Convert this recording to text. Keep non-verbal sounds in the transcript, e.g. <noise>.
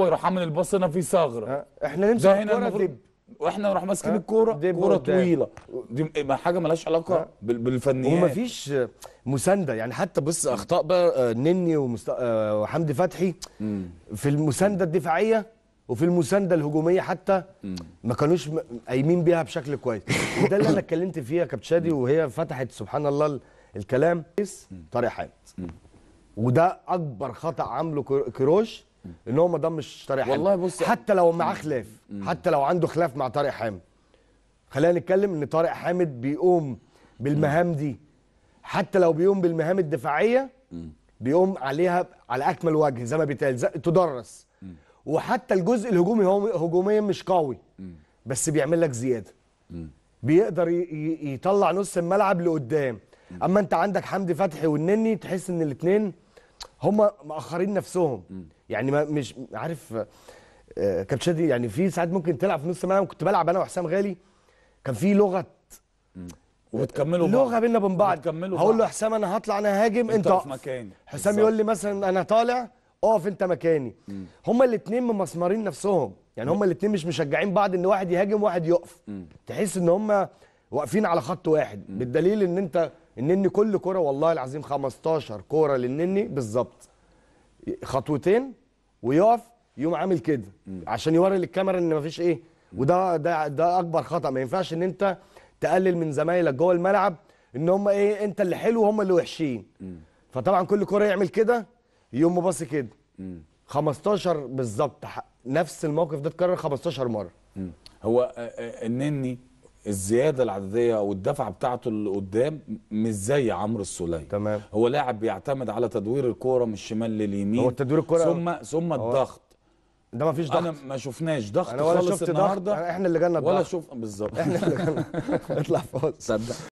هو يروح عامل الباص هنا في ثغره احنا نمسك الكوره دب واحنا نروح ماسكين الكوره كوره طويله دي حاجه مالهاش علاقه بالفنيات ومفيش مسانده يعني حتى بص اخطاء بقى آه، نني ومست... آه، وحمدي فتحي في المسانده الدفاعيه وفي المسانده الهجوميه حتى ما كانوش قايمين بيها بشكل كويس وده اللي انا <coughs> اتكلمت فيها يا كابتن شادي وهي فتحت سبحان الله الكلام طارق حامد وده اكبر خطا عامله كروش ان هو ما ضمش طارق حامد والله بص حتى لو معاه خلاف حتى لو عنده خلاف مع طارق حامد خلينا نتكلم ان طارق حامد بيقوم بالمهام دي حتى لو بيقوم بالمهام الدفاعيه بيقوم عليها على اكمل وجه زي ما بيتقال تدرس وحتى الجزء الهجومي هو هجوميا مش قوي بس بيعمل لك زياده بيقدر يطلع نص الملعب لقدام اما انت عندك حمدي فتحي والنني تحس ان الاثنين هم مأخرين نفسهم يعني ما مش عارف آه، كابتن شادي يعني في ساعات ممكن تلعب في نص الملعب كنت بلعب انا وحسام غالي كان في لغه وتكملوا بعض لغه بينا وبين بعض هقول له حسام انا هطلع انا هاجم انت اقف مكاني حسام يقول لي مثلا انا طالع اقف انت مكاني هما الاثنين ممسمرين نفسهم يعني هما الاثنين مش مشجعين بعض ان واحد يهاجم وواحد يقف تحس ان هما واقفين على خط واحد بالدليل ان انت النني كل كرة والله العظيم 15 كورة للنني بالظبط خطوتين ويقف يقوم عامل كده عشان يوري للكاميرا ان مفيش ايه وده ده ده اكبر خطا ما ينفعش ان انت تقلل من زمايلك جوه الملعب ان هم ايه انت اللي حلو وهم اللي وحشين فطبعا كل كوره يعمل كده يقوم باص كده 15 بالظبط نفس الموقف ده اتكرر 15 مره هو آه، آه، النني الزياده العدديه والدفع بتاعته اللي قدام مش زي عمرو السوليه تمام هو لاعب بيعتمد على تدوير الكوره من الشمال لليمين هو تدوير الكوره ثم ثم الضغط ده ما فيش ضغط انا ما شفناش ضغط أنا ولا خالص شفت النهارده احنا اللي جالنا الضغط ولا شوف بالظبط احنا اللي جالنا <laughs> اطلع فوز صدق